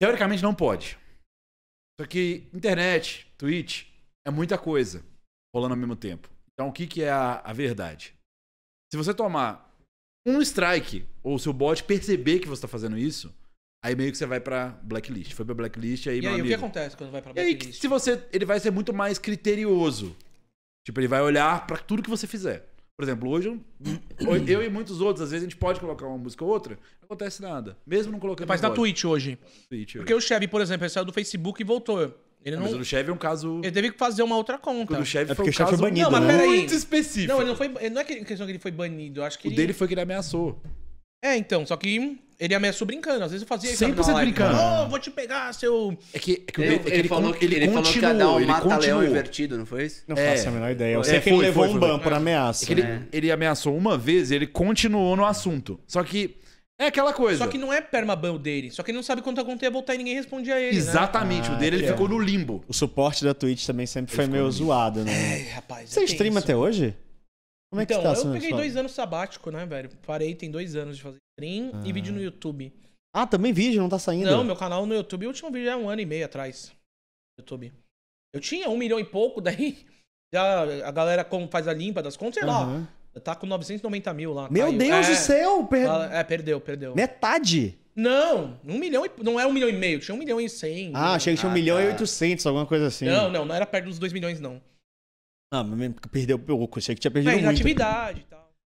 Teoricamente não pode. Só que internet, Twitch, é muita coisa rolando ao mesmo tempo. Então o que, que é a, a verdade? Se você tomar um strike, ou seu bot perceber que você tá fazendo isso, aí meio que você vai pra blacklist. Foi pra blacklist, aí, e meu aí, amigo... o que acontece quando vai pra blacklist? E aí, se você... Ele vai ser muito mais criterioso. Tipo, ele vai olhar para tudo que você fizer. Por exemplo, hoje eu, e muitos outros, às vezes a gente pode colocar uma música ou outra, não acontece nada. Mesmo não colocando. Mas na Twitch hoje. Twitch hoje. É. Porque o Chevy, por exemplo, ele saiu do Facebook e voltou. Ele ah, não... Mas o do Chevy é um caso. Ele teve que fazer uma outra conta. O do Chevy é foi um caso foi banido, não, mas né? muito específico. Não, ele não foi. Não é questão que ele foi banido. Eu acho que o ele... dele foi que ele ameaçou. É, então, só que ele ameaçou brincando. Às vezes eu fazia isso. 100% live, brincando. Oh, vou te pegar, seu. É que, é que, ele, é que ele, ele, falou que ele, ele falou que um mata continuou. leão invertido, não foi isso? Não é. faço a menor ideia. Eu é, sei é, que ele foi, levou foi, um ban por ameaça. É é. ele, ameaçou uma vez e ele continuou no assunto. Só que. É aquela coisa. Só que não é permaban dele. Só que ele não sabe quanto a ia voltar e ninguém respondia a ele. Né? Exatamente. Né? Ah, o dele ele ficou no limbo. O suporte da Twitch também sempre foi meio zoado, né? É, rapaz. Você streama até hoje? Como é que então, tá, eu peguei dois anos sabático, né, velho? Parei, tem dois anos de fazer stream ah. e vídeo no YouTube. Ah, também vídeo, não tá saindo? Não, meu canal no YouTube, o último vídeo é um ano e meio atrás. YouTube. Eu tinha um milhão e pouco, daí já a galera como faz a limpa das contas, sei uhum. lá. Tá com 990 mil lá. Meu caiu. Deus é, do céu! Per... É, perdeu, perdeu. Metade? Não, um milhão e... Não é um milhão e meio, tinha um milhão e cem. Ah, achei que tinha um milhão e é. oitocentos, alguma coisa assim. Não, não, não era perto dos dois milhões, não. Ah, mas mesmo que perdeu, eu achei que tinha perdido Mas, muito. atividade e tal.